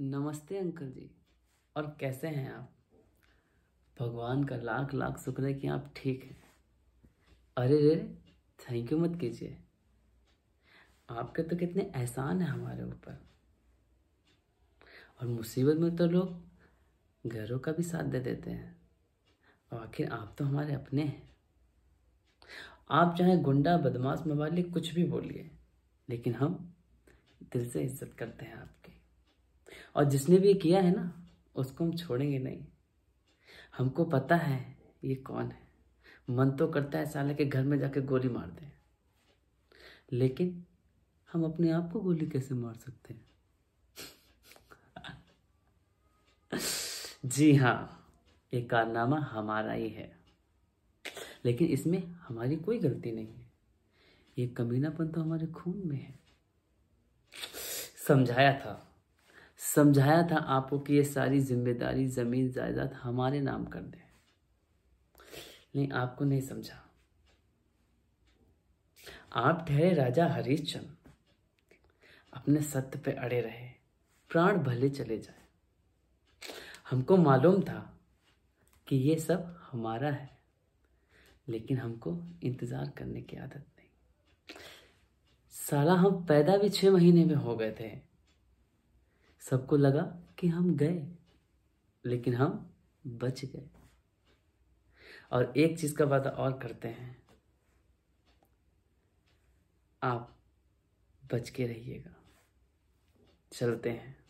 नमस्ते अंकल जी और कैसे हैं आप भगवान का लाख लाख शुक्र है कि आप ठीक हैं अरे रे थैंक यू मत कीजिए आपके तो कितने एहसान हैं हमारे ऊपर और मुसीबत में तो लोग घरों का भी साथ दे देते हैं और आखिर आप तो हमारे अपने हैं आप चाहे गुंडा बदमाश मवाली कुछ भी बोलिए लेकिन हम दिल से इज्जत करते हैं आपकी और जिसने भी किया है ना उसको हम छोड़ेंगे नहीं हमको पता है ये कौन है मन तो करता है साले के घर में जाके गोली मार दे लेकिन हम अपने आप को गोली कैसे मार सकते हैं जी हाँ ये कारनामा हमारा ही है लेकिन इसमें हमारी कोई गलती नहीं है ये कमीनापन तो हमारे खून में है समझाया था समझाया था आपको कि ये सारी जिम्मेदारी ज़मीन जायदाद हमारे नाम कर दें नहीं आपको नहीं समझा आप ठहरे राजा हरीशचंद्र अपने सत्य पे अड़े रहे प्राण भले चले जाए हमको मालूम था कि ये सब हमारा है लेकिन हमको इंतज़ार करने की आदत नहीं साला हम पैदा भी छह महीने में हो गए थे सबको लगा कि हम गए लेकिन हम बच गए और एक चीज का वादा और करते हैं आप बच के रहिएगा चलते हैं